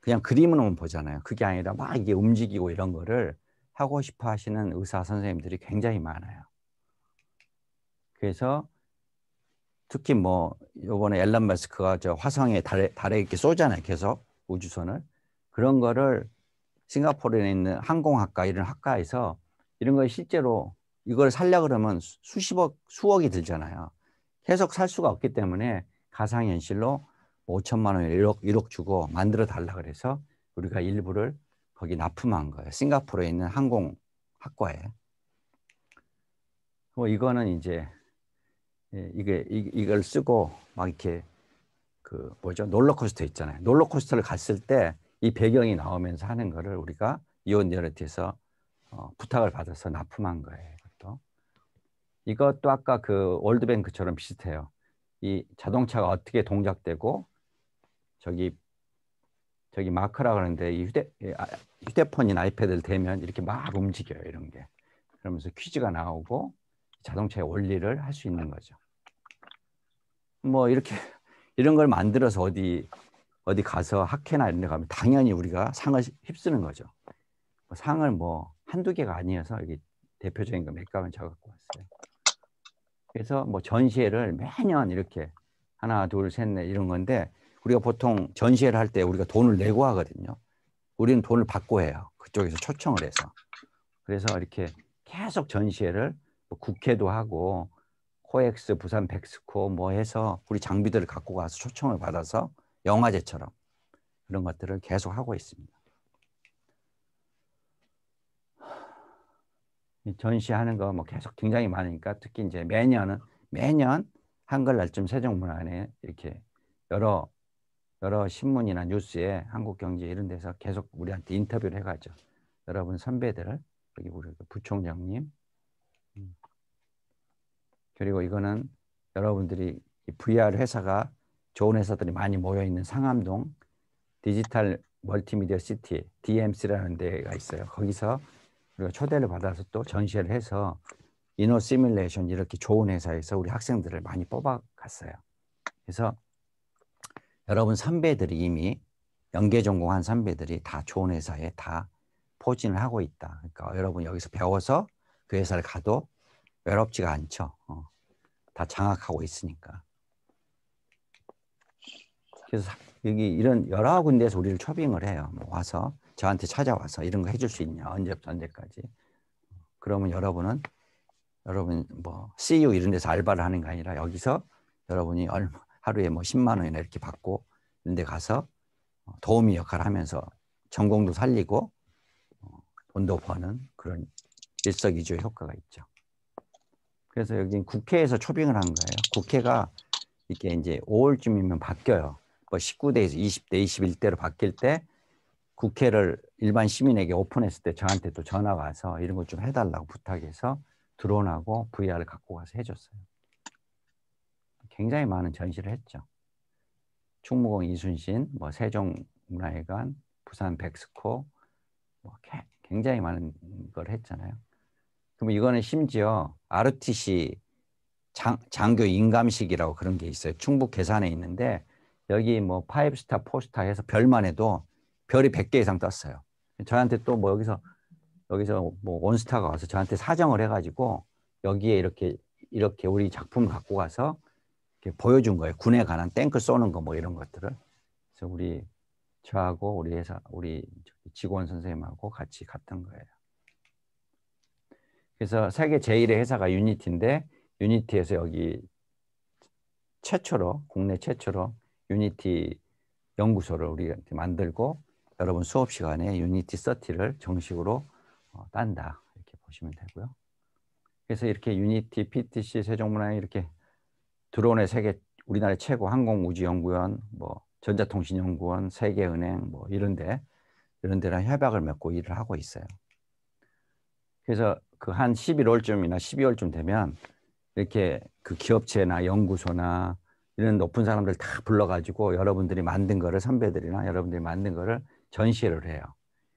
그냥 그림으로만 보잖아요. 그게 아니라 막 이게 움직이고 이런 거를 하고 싶어 하시는 의사 선생님들이 굉장히 많아요. 그래서 특히 뭐 요번에 앨런 머스크가 저 화성에 달에 달에 이렇게 쏘잖아요. 계속 우주선을 그런 거를 싱가포르에 있는 항공학과 이런 학과에서 이런 건 실제로 이걸 살려 그러면 수십억, 수억이 들잖아요. 계속 살 수가 없기 때문에 가상현실로 5천만 원, 1억, 1억 주고 만들어 달라 그래서 우리가 일부를 거기 납품한 거예요. 싱가포르에 있는 항공학과에. 뭐 이거는 이제 예, 이게 이걸 쓰고 막 이렇게 그 뭐죠 롤러코스터 있잖아요. 롤러코스터를 갔을 때 이 배경이 나오면서 하는 거를 우리가 이온 리얼리티에서 어, 부탁을 받아서 납품한 거예요. 이것도. 이것도 아까 그 월드뱅크처럼 비슷해요. 이 자동차가 어떻게 동작되고 저기 저기 마크라 그러는데 이 휴대 아, 휴대폰이나 아이패드를 대면 이렇게 막 움직여요 이런 게 그러면서 퀴즈가 나오고 자동차의 원리를 할 수 있는 거죠. 뭐 이렇게 (laughs) 이런 걸 만들어서 어디 어디 가서 학회나 이런 데 가면 당연히 우리가 상을 휩쓰는 거죠. 뭐 상을 뭐 한두 개가 아니어서 여기 대표적인 거 몇 가만 적갖고 왔어요. 그래서 뭐 전시회를 매년 이렇게 하나 둘셋넷 이런 건데 우리가 보통 전시회를 할 때 우리가 돈을 내고 하거든요. 우리는 돈을 받고 해요. 그쪽에서 초청을 해서. 그래서 이렇게 계속 전시회를 뭐 국회도 하고 코엑스, 부산 백스코 뭐 해서 우리 장비들을 갖고 가서 초청을 받아서 영화제처럼 그런 것들을 계속 하고 있습니다. 전시하는 거 뭐 계속 굉장히 많으니까 특히 이제 매년은 매년 한글 날쯤 세종문화원에 이렇게 여러 여러 신문이나 뉴스에 한국경제 이런 데서 계속 우리한테 인터뷰를 해가죠. 여러분 선배들을 여기 우리 그 부총장님 음. 그리고 이거는 여러분들이 VR 회사가 좋은 회사들이 많이 모여 있는 상암동 디지털 멀티미디어 시티 DMC라는 데가 있어요. 거기서 우리가 초대를 받아서 또 전시를 해서 이노 시뮬레이션 이렇게 좋은 회사에서 우리 학생들을 많이 뽑아갔어요. 그래서 여러분 선배들이 이미 연계 전공한 선배들이 다 좋은 회사에 다 포진을 하고 있다. 그러니까 여러분 여기서 배워서 그 회사를 가도 외롭지가 않죠. 어. 다 장악하고 있으니까. 그래서 여기 이런 여러 군데에서 우리를 초빙을 해요. 뭐 와서 저한테 찾아와서 이런 거 해줄 수 있냐 언제부터 언제까지 그러면 여러분은 여러분 뭐 CU 이런 데서 알바를 하는 게 아니라 여기서 여러분이 얼마 하루에 뭐 10만 원이나 이렇게 받고 이런 데 가서 어, 도우미 역할을 하면서 전공도 살리고 어, 돈도 버는 그런 일석이조 효과가 있죠. 그래서 여기 국회에서 초빙을 한 거예요. 국회가 이게 이제 5월쯤이면 바뀌어요. 뭐 19대에서 20대, 21대로 바뀔 때 국회를 일반 시민에게 오픈했을 때 저한테 또 전화가 와서 이런 걸좀 해달라고 부탁해서 드론하고 VR을 갖고 가서 해줬어요. 굉장히 많은 전시를 했죠. 충무공 이순신, 뭐 세종문화회관, 부산 백스코, 뭐 굉장히 많은 걸 했잖아요. 그럼 이거는 심지어 RTC 장, 장교 인감식이라고 그런 게 있어요. 충북 계산에 있는데 여기 뭐 파이브 스타, 포 스타 해서 별만 해도 별이 100개 이상 떴어요. 저한테 또 뭐 여기서 여기서 뭐 원스타가 와서 저한테 사정을 해가지고 여기에 이렇게 이렇게 우리 작품 갖고 가서 이렇게 보여준 거예요. 군에 관한 탱크 쏘는 거 뭐 이런 것들을. 그래서 우리 저하고 우리 회사 우리 직원 선생님하고 같이 갔던 거예요. 그래서 세계 제일의 회사가 유니티인데 유니티에서 여기 최초로 국내 최초로 유니티 연구소를 우리한테 만들고 여러분 수업 시간에 유니티 서티를 정식으로 어, 딴다 이렇게 보시면 되고요. 그래서 이렇게 유니티, PTC, 세종문화회 이렇게 드론의 세계 우리나라 최고 항공우주연구원, 뭐 전자통신연구원, 세계은행 뭐 이런데 이런 데랑 협약을 맺고 일을 하고 있어요. 그래서 그 한 11월쯤이나 12월쯤 되면 이렇게 그 기업체나 연구소나 이런 높은 사람들 다 불러가지고 여러분들이 만든 거를 선배들이나 여러분들이 만든 거를 전시를 회 해요.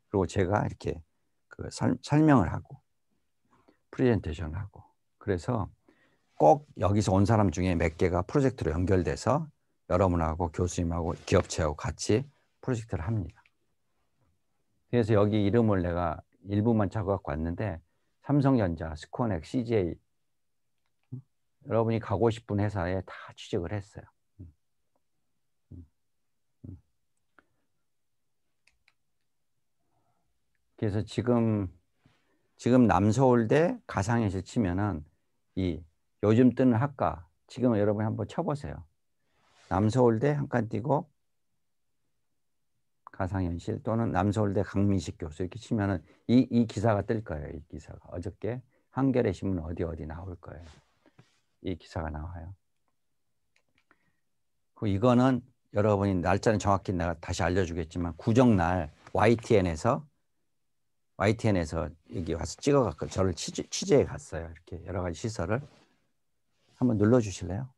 그리고 제가 이렇게 그 설, 명을 하고 프레젠테이션을 하고 그래서 꼭 여기서 온 사람 중에 몇 개가 프로젝트로 연결돼서 여러분하고 교수님하고 기업체하고 같이 프로젝트를 합니다. 그래서 여기 이름을 내가 일부만 찾아 갖고 왔는데 삼성전자, 스코넥, CJ 여러분이 가고 싶은 회사에 다 취직을 했어요. 그래서 지금 지금 남서울대 가상현실 치면은 이 요즘 뜨는 학과 지금 여러분 한번 쳐보세요. 남서울대 한 칸 띄고 가상현실 또는 남서울대 강민식 교수 이렇게 치면은 이, 이 기사가 뜰 거예요. 이 기사가 어저께 한겨레 신문 어디 어디 나올 거예요. 이 기사가 나와요. 그 이거는 여러분이 날짜는 정확히 내가 다시 알려주겠지만 구정날 YTN에서 YTN에서 여기 와서 찍어갖고 저를 취재, 취재해 갔어요. 이렇게 여러 가지 시설을 한번 눌러주실래요?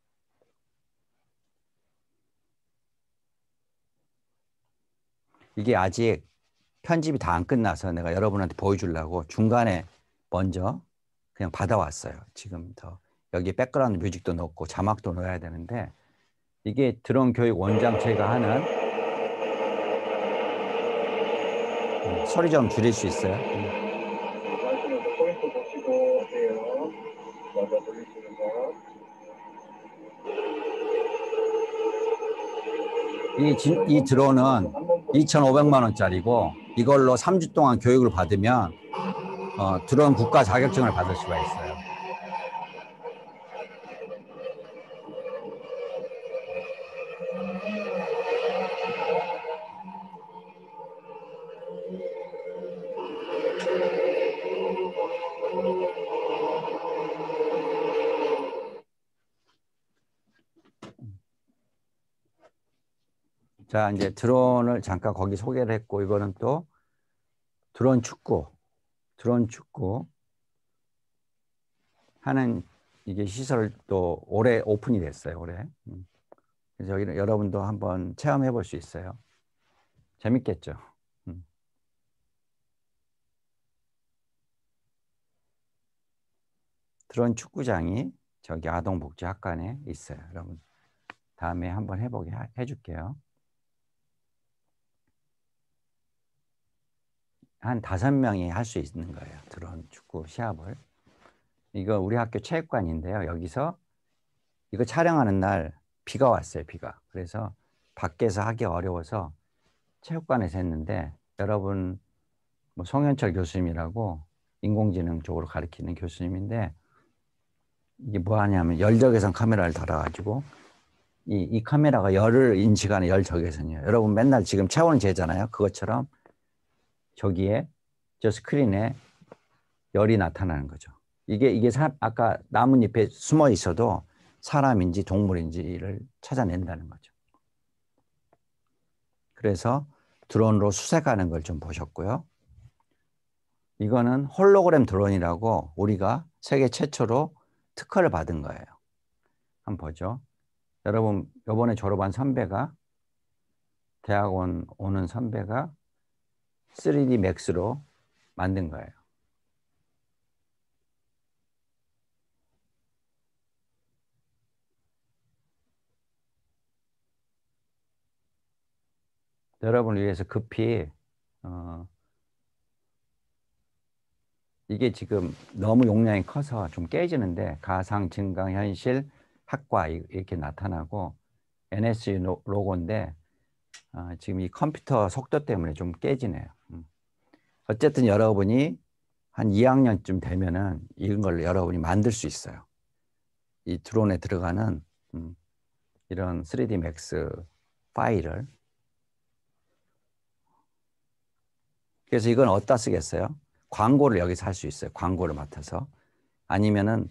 이게 아직 편집이 다 안 끝나서 내가 여러분한테 보여주려고 중간에 먼저 그냥 받아왔어요. 지금 더 여기 백그라운드 뮤직도 넣고 자막도 넣어야 되는데 이게 드론 교육 원장 제가 하는 소리 좀 줄일 수 있어요? 이, 지, 이 드론은 2,500만 원짜리고 이걸로 3주 동안 교육을 받으면 어, 드론 국가 자격증을 받을 수가 있어요. 자, 이제 드론을 잠깐 거기 소개를 했고, 이거는 또 드론 축구, 드론 축구 하는 이게 시설 또 올해 오픈이 됐어요, 올해. 음. 그래서 여기는 여러분도 한번 체험해 볼 수 있어요. 재밌겠죠? 음. 드론 축구장이 저기 아동복지학관에 있어요. 여러분 다음에 한번 해보게 해줄게요. 한 다섯 명이 할 수 있는 거예요. 드론 축구 시합을. 이거 우리 학교 체육관인데요. 여기서 이거 촬영하는 날 비가 왔어요. 비가. 그래서 밖에서 하기 어려워서 체육관에서 했는데 여러분 뭐 송현철 교수님이라고 인공지능 쪽으로 가르치는 교수님인데 이게 뭐 하냐면 열적외선 카메라를 달아가지고 이, 이 카메라가 열을 인식하는 열적외선이에요. 여러분 맨날 지금 체온 재잖아요. 그것처럼 저기에 저 스크린에 열이 나타나는 거죠. 이게 이게 사, 아까 나뭇잎에 숨어 있어도 사람인지 동물인지를 찾아낸다는 거죠. 그래서 드론으로 수색하는 걸 좀 보셨고요. 이거는 홀로그램 드론이라고 우리가 세계 최초로 특허를 받은 거예요. 한번 보죠. 여러분, 요번에 졸업한 선배가 대학원 오는 선배가 3D 맥스로 만든 거예요. 여러분을 위해서 급히 어, 이게 지금 너무 용량이 커서 좀 깨지는데 가상 증강 현실 학과 이렇게 나타나고 NSC 로고인데 어, 지금 이 컴퓨터 속도 때문에 좀 깨지네요. 어쨌든 여러분이 한 2학년쯤 되면은 이런 걸 여러분이 만들 수 있어요. 이 드론에 들어가는 음, 이런 3D Max 파일을 그래서 이건 어디다 쓰겠어요? 광고를 여기서 할 수 있어요. 광고를 맡아서 아니면은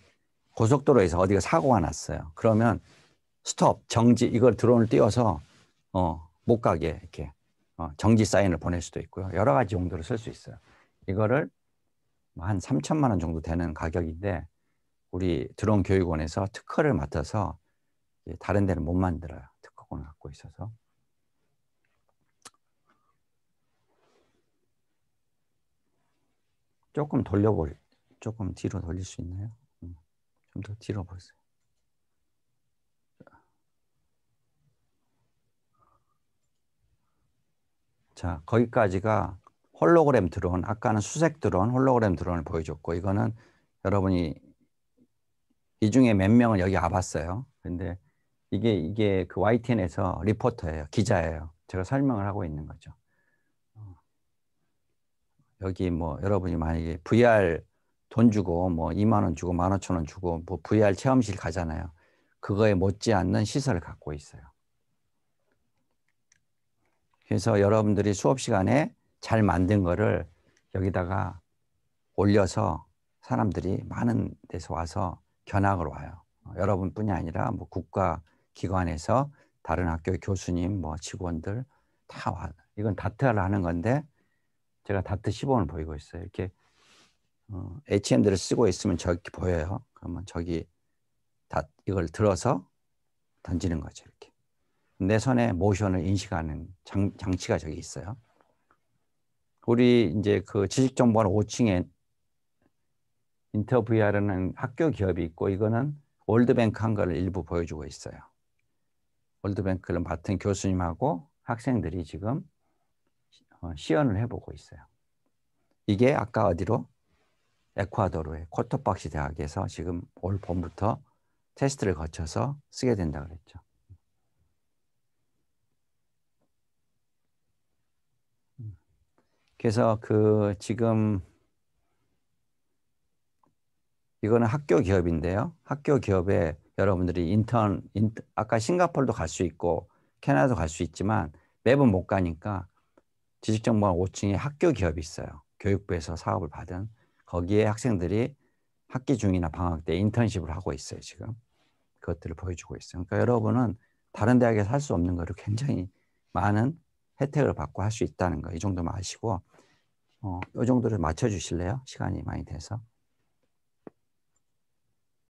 고속도로에서 어디가 사고가 났어요. 그러면 스톱 정지 이걸 드론을 띄워서 어, 못 가게 이렇게 어, 정지 사인을 보낼 수도 있고요. 여러 가지 용도로 쓸 수 있어요. 이거를 뭐 한 3천만 원 정도 되는 가격인데 우리 드론 교육원에서 특허를 맡아서 다른 데는 못 만들어요. 특허권을 갖고 있어서. 조금 돌려볼, 조금 뒤로 돌릴 수 있나요? 음, 좀더 뒤로 보세요. 자, 거기까지가 홀로그램 드론, 아까는 수색 드론, 홀로그램 드론을 보여줬고 이거는 여러분이 이 중에 몇 명은 여기 와봤어요. 근데 이게 이게 그 YTN에서 리포터예요, 기자예요. 제가 설명을 하고 있는 거죠. 어, 여기 뭐 여러분이 만약에 VR 돈 주고 뭐 2만 원 주고 1만 5천 원 주고 뭐 VR 체험실 가잖아요. 그거에 못지않는 시설을 갖고 있어요. 그래서 여러분들이 수업 시간에 잘 만든 거를 여기다가 올려서 사람들이 많은 데서 와서 견학을 와요. 어, 여러분뿐이 아니라 뭐 국가 기관에서 다른 학교 교수님, 뭐 직원들 다 와. 이건 다트를 하는 건데 제가 다트 시범을 보이고 있어요. 이렇게 어, HM들을 쓰고 있으면 저기 보여요. 그러면 저기 다 이걸 들어서 던지는 거죠. 이렇게. 내손에 모션을 인식하는 장, 장치가 저기 있어요. 우리 이제 그 지식정보원 5층에 인터 VR은 학교 기업이 있고 이거는 월드뱅크 한 거를 일부 보여주고 있어요. 월드뱅크를 맡은 교수님하고 학생들이 지금 어, 시연을 해보고 있어요. 이게 아까 어디로? 에콰도르의 코토박시 대학에서 지금 올 봄부터 테스트를 거쳐서 쓰게 된다 그랬죠. 그래서 그 지금 이거는 학교 기업인데요. 학교 기업에 여러분들이 인턴, 인턴 아까 싱가폴도 갈 수 있고 캐나다도 갈 수 있지만 매번 못 가니까 지식정보관 5층에 학교 기업이 있어요. 교육부에서 사업을 받은 거기에 학생들이 학기 중이나 방학 때 인턴십을 하고 있어요. 지금 그것들을 보여주고 있어요. 그러니까 여러분은 다른 대학에서 할 수 없는 거를 굉장히 많은 혜택을 받고 할 수 있다는 거 이 정도만 아시고 어, 이 정도를 맞춰 주실래요? 시간이 많이 돼서.